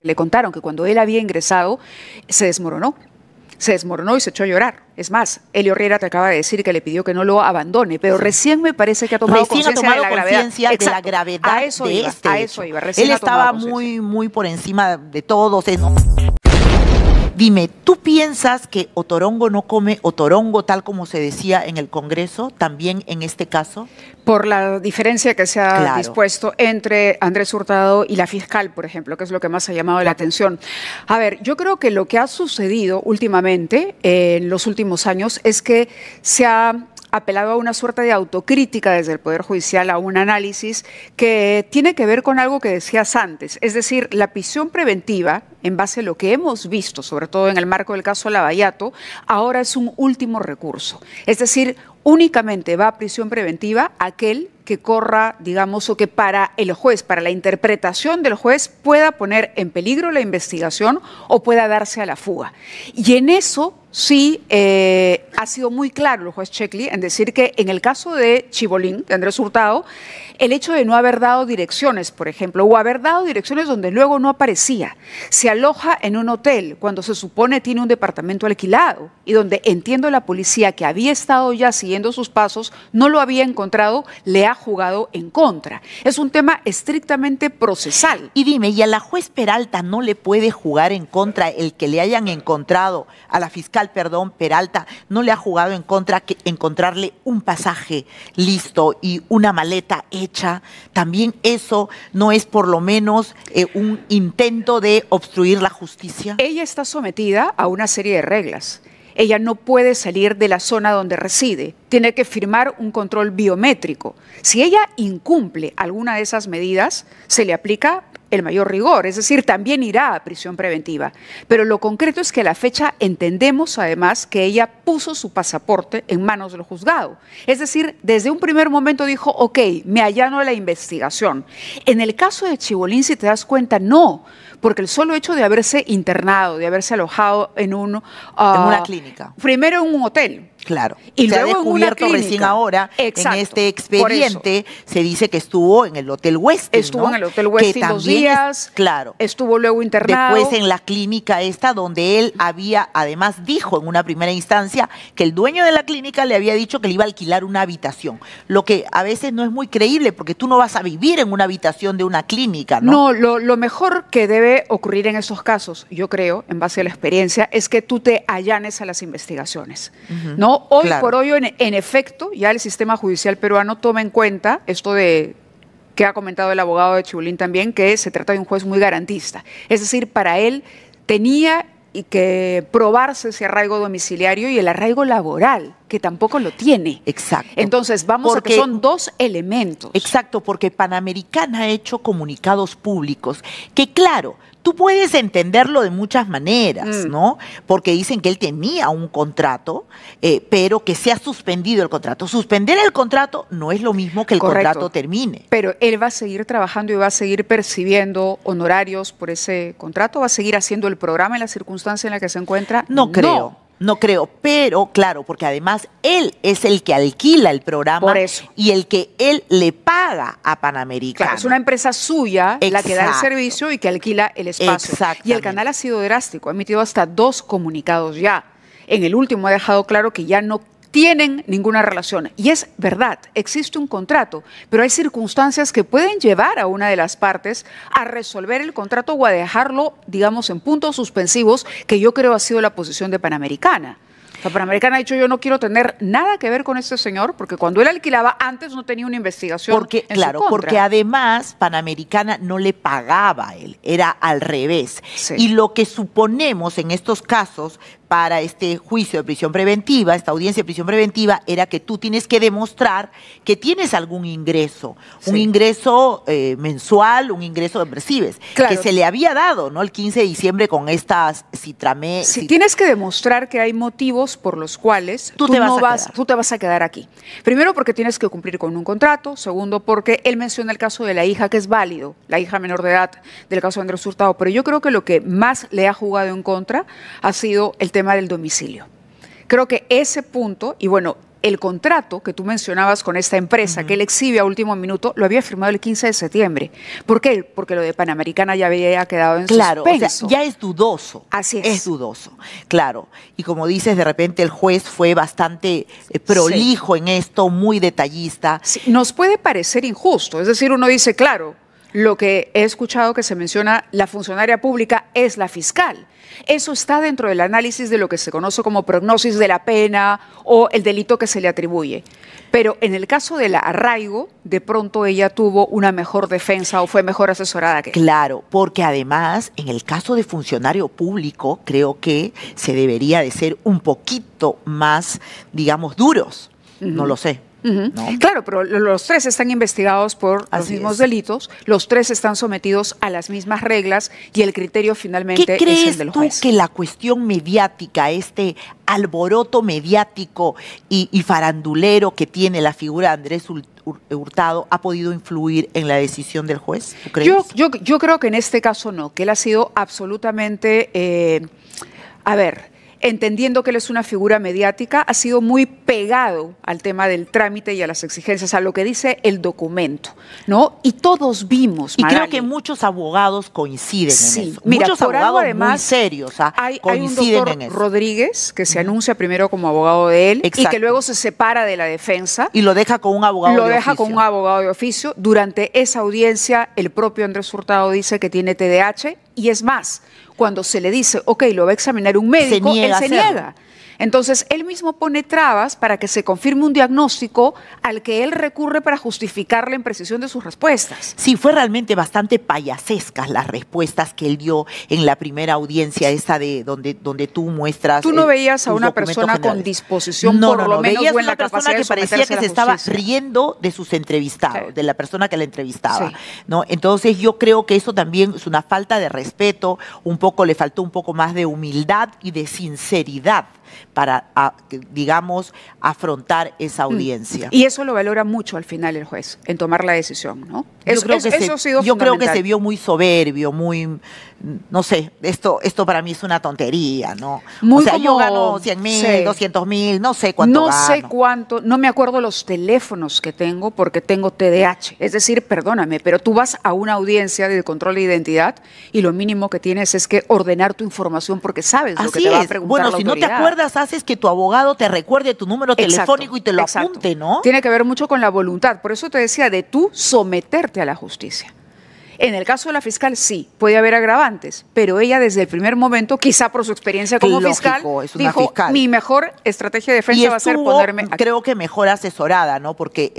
Le contaron que cuando él había ingresado se desmoronó, se desmoronó y se echó a llorar. Es más, Elio Riera te acaba de decir que le pidió que no lo abandone, pero recién me parece que ha tomado conciencia de la gravedad, de eso Él estaba muy, muy por encima de todos. Dime, ¿tú piensas que Otorongo no come Otorongo tal como se decía en el Congreso, también en este caso? Por la diferencia que se ha dispuesto entre Andrés Hurtado y la fiscal, por ejemplo, que es lo que más ha llamado la atención. A ver, yo creo que lo que ha sucedido últimamente, eh, en los últimos años, es que se ha apelado a una suerte de autocrítica desde el Poder Judicial, a un análisis que tiene que ver con algo que decías antes, es decir, la prisión preventiva, en base a lo que hemos visto, sobre todo en el marco del caso Lavallato, ahora es un último recurso, es decir, únicamente va a prisión preventiva aquel que corra, digamos, o que para el juez, para la interpretación del juez, pueda poner en peligro la investigación o pueda darse a la fuga. Y en eso sí eh, ha sido muy claro el juez Checkley en decir que en el caso de Chibolín, de Andrés Hurtado, el hecho de no haber dado direcciones, por ejemplo, o haber dado direcciones donde luego no aparecía, se aloja en un hotel cuando se supone tiene un departamento alquilado y donde entiendo la policía que había estado ya siguiendo sus pasos, no lo había encontrado, le ha jugado en contra. Es un tema estrictamente procesal. Y dime, ¿y a la juez Peralta no le puede jugar en contra el que le hayan encontrado, a la fiscal, perdón, Peralta, no le ha jugado en contra que encontrarle un pasaje listo y una maleta hecha? También eso no es por lo menos eh, un intento de obstruir la justicia. Ella está sometida a una serie de reglas ella no puede salir de la zona donde reside. Tiene que firmar un control biométrico. Si ella incumple alguna de esas medidas, se le aplica el mayor rigor, es decir, también irá a prisión preventiva. Pero lo concreto es que a la fecha entendemos además que ella puso su pasaporte en manos del juzgado. Es decir, desde un primer momento dijo, ok, me allano a la investigación. En el caso de Chibolín, si te das cuenta, no, porque el solo hecho de haberse internado, de haberse alojado en, en una ah, clínica. Primero en un hotel Claro. Y se ha descubierto recién ahora en este expediente se dice que estuvo en el Hotel Westin. Estuvo en el Hotel Westin días. claro. Estuvo luego internado. Después en la clínica esta donde él había además dijo en una primera instancia que el dueño de la clínica le había dicho que le iba a alquilar una habitación, lo que a veces no es muy creíble porque tú no vas a vivir en una habitación de una clínica, ¿no? No, lo, mejor que debe ocurrir en esos casos, yo creo, en base a la experiencia, es que tú te allanes a las investigaciones, ¿no? hoy por hoy, en, efecto, ya el sistema judicial peruano toma en cuenta esto de que ha comentado el abogado de Chibulín también, que se trata de un juez muy garantista. Es decir, para él tenía y que probarse ese arraigo domiciliario y el arraigo laboral, que tampoco lo tiene. Exacto. Entonces, vamos a que son dos elementos. Exacto, porque Panamericana ha hecho comunicados públicos que, claro, Tú puedes entenderlo de muchas maneras, mm. ¿no? Porque dicen que él tenía un contrato, eh, pero que se ha suspendido el contrato. Suspender el contrato no es lo mismo que el contrato termine. Pero él va a seguir trabajando y va a seguir percibiendo honorarios por ese contrato, va a seguir haciendo el programa en la circunstancia en la que se encuentra. No creo. No creo, pero claro, porque además él es el que alquila el programa y el que él le paga a Panamérica. Claro, es una empresa suya la que da el servicio y que alquila el espacio. Y el canal ha sido drástico, ha emitido hasta dos comunicados ya. En el último ha dejado claro que ya no tienen ninguna relación. Y es verdad, existe un contrato, pero hay circunstancias que pueden llevar a una de las partes a resolver el contrato o a dejarlo, digamos, en puntos suspensivos, que yo creo ha sido la posición de Panamericana. La Panamericana ha dicho yo no quiero tener nada que ver con este señor porque cuando él alquilaba antes no tenía una investigación. claro, porque además Panamericana no le pagaba a él, era al revés. Y lo que suponemos en estos casos, para este juicio de prisión preventiva, esta audiencia de prisión preventiva, era que tú tienes que demostrar que tienes algún ingreso, un ingreso eh, mensual, un ingreso que percibes, que se le había dado, ¿no? El 15 de diciembre con estas citramé. Si tienes que demostrar que hay motivos por los cuales tú, te, vas no tú te vas a quedar aquí. Primero porque tienes que cumplir con un contrato, segundo porque él menciona el caso de la hija, que es válido, la hija menor de edad del caso de Andrés Hurtado, pero yo creo que lo que más le ha jugado en contra ha sido el tema del domicilio. Creo que ese punto, y bueno, el contrato que tú mencionabas con esta empresa, que él exhibe a último minuto, lo había firmado el 15 de septiembre. ¿Por qué? Porque lo de Panamericana ya había quedado en claro, suspenso. ya es dudoso. Así es. Es dudoso, claro. Y como dices, de repente el juez fue bastante eh, prolijo en esto, muy detallista. nos puede parecer injusto. Es decir, uno dice, claro, lo que he escuchado que se menciona, la funcionaria pública es la fiscal. Eso está dentro del análisis de lo que se conoce como prognosis de la pena o el delito que se le atribuye. Pero en el caso de la arraigo, de pronto ella tuvo una mejor defensa o fue mejor asesorada que. Claro, porque además en el caso de funcionario público creo que se debería de ser un poquito más, digamos, duros. No lo sé, Claro, pero los tres están investigados por los mismos delitos, los tres están sometidos a las mismas reglas y el criterio finalmente es el de los tú que la cuestión mediática, este alboroto mediático y, farandulero que tiene la figura de Andrés Hurtado ha podido influir en la decisión del juez? Yo, creo que en este caso no, que él ha sido absolutamente, eh, a ver, entendiendo que él es una figura mediática, ha sido muy pegado al tema del trámite y a las exigencias, a lo que dice el documento, ¿no? Y todos vimos. Y creo que muchos abogados coinciden en eso. muchos abogados además, muy serios ah, hay, un doctor Rodríguez que se anuncia primero como abogado de él y que luego se separa de la defensa. Y lo deja con un abogado lo deja con un abogado de oficio. Durante esa audiencia, el propio Andrés Hurtado dice que tiene TDAH y es más, cuando se le dice, ok, lo va a examinar un médico, se él se niega. Entonces, él mismo pone trabas para que se confirme un diagnóstico al que él recurre para justificar la imprecisión de sus respuestas. Sí, fue realmente bastante payasescas las respuestas que él dio en la primera audiencia esa de donde, donde tú muestras. Tú no eh, veías a una persona con disposición no, no, no, lo veías en una la persona que parecía que se estaba riendo de sus entrevistados, de la persona que la entrevistaba, ¿no? Entonces, yo creo que eso también es una falta de respeto, un poco le faltó un poco más de humildad y de sinceridad para, digamos, afrontar esa mm. audiencia. Y eso lo valora mucho al final el juez, en tomar la decisión, ¿no? yo creo, que, se, vio muy soberbio, muy, no sé, esto, esto para mí es una tontería, ¿no? yo gano 100 mil, 200 mil, no sé cuánto No sé cuánto, no me acuerdo los teléfonos que tengo porque tengo TDAH. Es decir, perdóname, pero tú vas a una audiencia de control de identidad y lo mínimo que tienes es que ordenar tu información porque sabes lo que te va a preguntar Bueno, si no te acuerdas haces que tu abogado te recuerde tu número telefónico y te lo apunte, ¿no? Tiene que ver mucho con la voluntad. Por eso te decía de tú someterte a la justicia. En el caso de la fiscal, sí, puede haber agravantes, pero ella desde el primer momento, quizá por su experiencia como fiscal, dijo, mi mejor estrategia de defensa va a ser ponerme... Creo que mejor asesorada, ¿no? Porque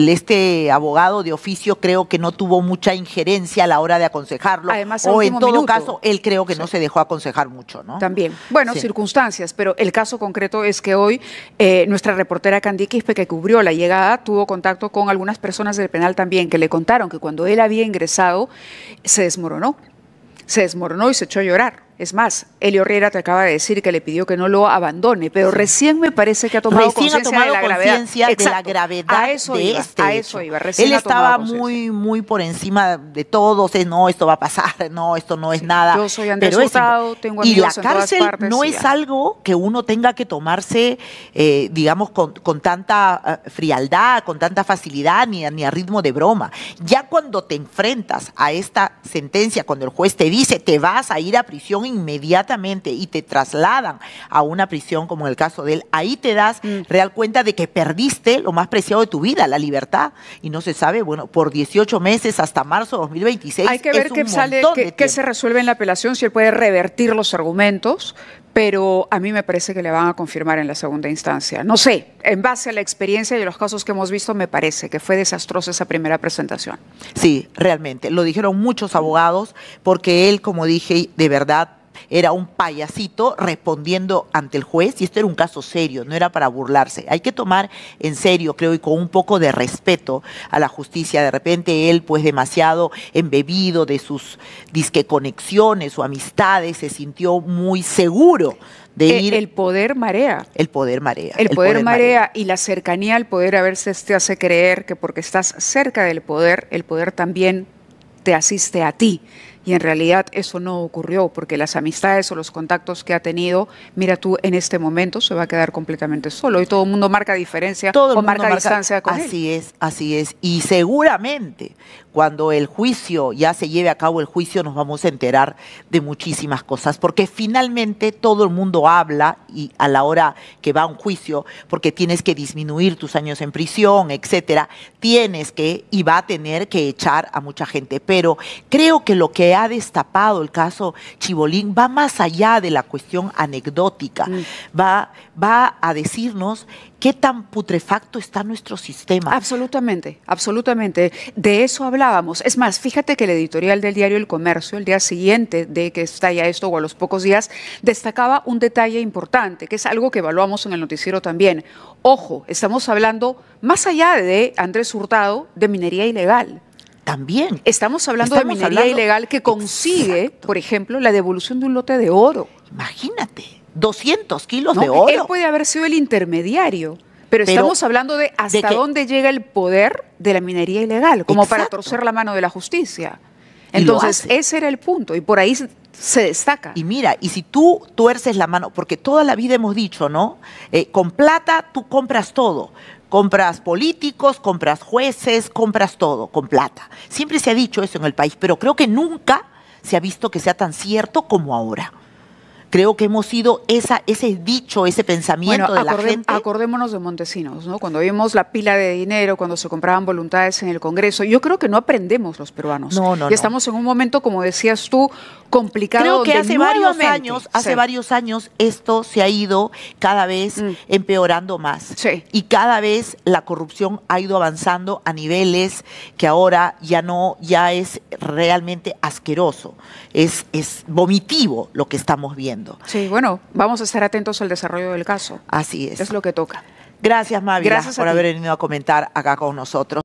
este abogado de oficio creo que no tuvo mucha injerencia a la hora de aconsejarlo. Además, o en todo caso, él creo que no se dejó aconsejar mucho, ¿no? También. Bueno, circunstancias, pero el caso concreto es que hoy eh, nuestra reportera Candy Quispe, que cubrió la llegada, tuvo contacto con algunas personas del penal también, que le contaron que cuando él había ingresado se desmoronó. Se desmoronó y se echó a llorar. Es más, Elio Herrera te acaba de decir que le pidió que no lo abandone, pero recién me parece que ha tomado conciencia de la gravedad. De la a eso de este Él estaba muy, muy por encima de todo, es, no, esto va a pasar, no, esto no es nada. Yo soy Y la cárcel no es algo que uno tenga que tomarse, eh, digamos, con, tanta eh, frialdad, con tanta facilidad, ni, ni a ritmo de broma. Ya cuando te enfrentas a esta sentencia, cuando el juez te dice, te vas a ir a prisión inmediatamente y te trasladan a una prisión como en el caso de él, ahí te das mm. real cuenta de que perdiste lo más preciado de tu vida, la libertad. Y no se sabe, bueno, por 18 meses hasta marzo de 2026. Hay que ver qué sale, qué se resuelve en la apelación, si él puede revertir los argumentos, pero a mí me parece que le van a confirmar en la segunda instancia. No sé, en base a la experiencia y a los casos que hemos visto, me parece que fue desastrosa esa primera presentación. Sí, realmente, lo dijeron muchos abogados, porque él, como dije, de verdad era un payasito respondiendo ante el juez y esto era un caso serio, no era para burlarse. Hay que tomar en serio, creo, y con un poco de respeto a la justicia. De repente él, pues demasiado embebido de sus disque conexiones o amistades, se sintió muy seguro de eh, ir. El poder marea. El poder marea. El, poder, marea, marea, y la cercanía al poder a veces te hace creer que porque estás cerca del poder, el poder también te asiste a ti y en realidad eso no ocurrió porque las amistades o los contactos que ha tenido, mira tú, en este momento se va a quedar completamente solo y todo el mundo marca diferencia todo el o marca, distancia con Así es, así es. Y seguramente cuando el juicio ya se lleve a cabo el juicio nos vamos a enterar de muchísimas cosas porque finalmente todo el mundo habla y a la hora que va a un juicio porque tienes que disminuir tus años en prisión, etcétera, tienes que y va a tener que echar a mucha gente, pero creo que lo que ha destapado el caso Chibolín va más allá de la cuestión anecdótica, mm. va, va a decirnos qué tan putrefacto está nuestro sistema. Absolutamente, absolutamente. De eso hablábamos. Es más, fíjate que el editorial del diario El Comercio, el día siguiente de que estalla esto o a los pocos días, destacaba un detalle importante, que es algo que evaluamos en el noticiero también. Ojo, estamos hablando, más allá de Andrés Hurtado, de minería ilegal también. Estamos hablando de minería ilegal que consigue, por ejemplo, la devolución de un lote de oro. Imagínate. 200 kilos de oro. Él puede haber sido el intermediario. Pero, estamos hablando de hasta dónde llega el poder de la minería ilegal, como para torcer la mano de la justicia. Entonces, ese era el punto. Y por ahí se destaca. Y mira, y si tú tuerces la mano, porque toda la vida hemos dicho, ¿no? Eh, con plata tú compras todo. Compras políticos, compras jueces, compras todo con plata. Siempre se ha dicho eso en el país, pero creo que nunca se ha visto que sea tan cierto como ahora. Creo que hemos sido ese dicho, ese pensamiento de la gente. Acordémonos de Montesinos, ¿no? Cuando vimos la pila de dinero, cuando se compraban voluntades en el Congreso, yo creo que no aprendemos los peruanos. No, no. Y estamos en un momento, como decías tú, complicado. Creo que hace varios años, hace varios años esto se ha ido cada vez mm. empeorando más. Sí. Y cada vez la corrupción ha ido avanzando a niveles que ahora ya no, ya es realmente asqueroso, es, es vomitivo lo que estamos viendo. Sí, bueno, vamos a estar atentos al desarrollo del caso. Así es. Es lo que toca. Gracias, Mavi, por haber venido a comentar acá con nosotros.